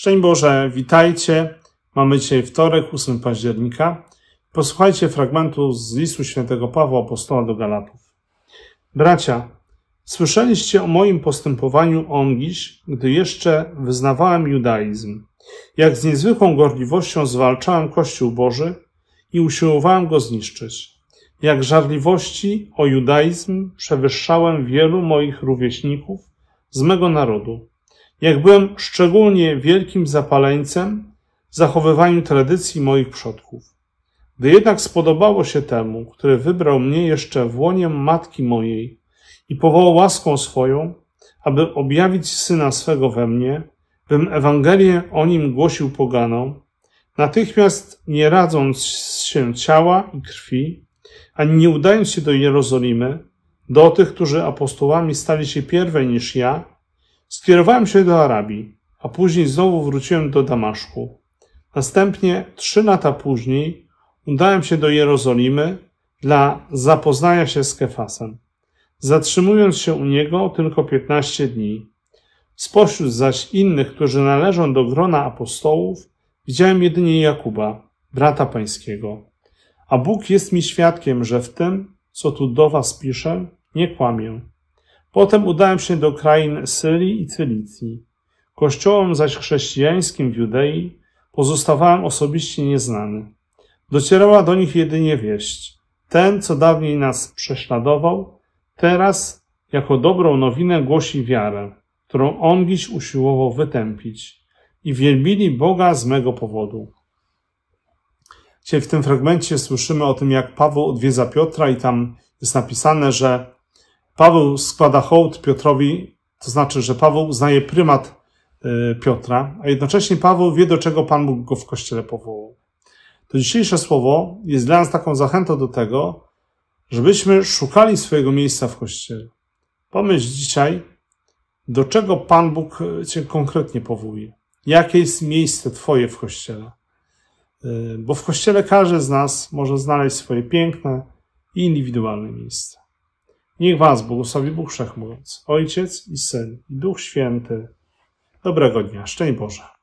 Szczęść Boże, witajcie. Mamy dzisiaj wtorek, 8 października. Posłuchajcie fragmentu z listu świętego Pawła apostoła do Galatów. Bracia, słyszeliście o moim postępowaniu ongiś, gdy jeszcze wyznawałem judaizm. Jak z niezwykłą gorliwością zwalczałem Kościół Boży i usiłowałem go zniszczyć. Jak żarliwości o judaizm przewyższałem wielu moich rówieśników z mego narodu jak byłem szczególnie wielkim zapaleńcem w zachowywaniu tradycji moich przodków. Gdy jednak spodobało się temu, który wybrał mnie jeszcze w łonie matki mojej i powołał łaską swoją, aby objawić syna swego we mnie, bym Ewangelię o nim głosił poganom, natychmiast nie radząc się ciała i krwi, ani nie udając się do Jerozolimy, do tych, którzy apostołami stali się pierwej niż ja, Skierowałem się do Arabii, a później znowu wróciłem do Damaszku. Następnie, trzy lata później, udałem się do Jerozolimy dla zapoznania się z Kefasem, zatrzymując się u niego tylko 15 dni. Spośród zaś innych, którzy należą do grona apostołów, widziałem jedynie Jakuba, brata pańskiego. A Bóg jest mi świadkiem, że w tym, co tu do was piszę, nie kłamię. Potem udałem się do krain Syrii i Cylicji. Kościołom zaś chrześcijańskim w Judei pozostawałem osobiście nieznany. Docierała do nich jedynie wieść. Ten, co dawniej nas prześladował, teraz jako dobrą nowinę głosi wiarę, którą on dziś usiłował wytępić. I wielbili Boga z mego powodu. Dzisiaj w tym fragmencie słyszymy o tym, jak Paweł odwiedza Piotra i tam jest napisane, że Paweł składa hołd Piotrowi, to znaczy, że Paweł uznaje prymat e, Piotra, a jednocześnie Paweł wie, do czego Pan Bóg go w kościele powołał. To dzisiejsze słowo jest dla nas taką zachętą do tego, żebyśmy szukali swojego miejsca w kościele. Pomyśl dzisiaj, do czego Pan Bóg e, Cię konkretnie powołuje. Jakie jest miejsce Twoje w kościele? E, bo w kościele każdy z nas może znaleźć swoje piękne i indywidualne miejsce. Niech Was błogosławi Bóg Wszechmówiący, Ojciec i Syn i Duch Święty. Dobrego dnia, szczęść Boże.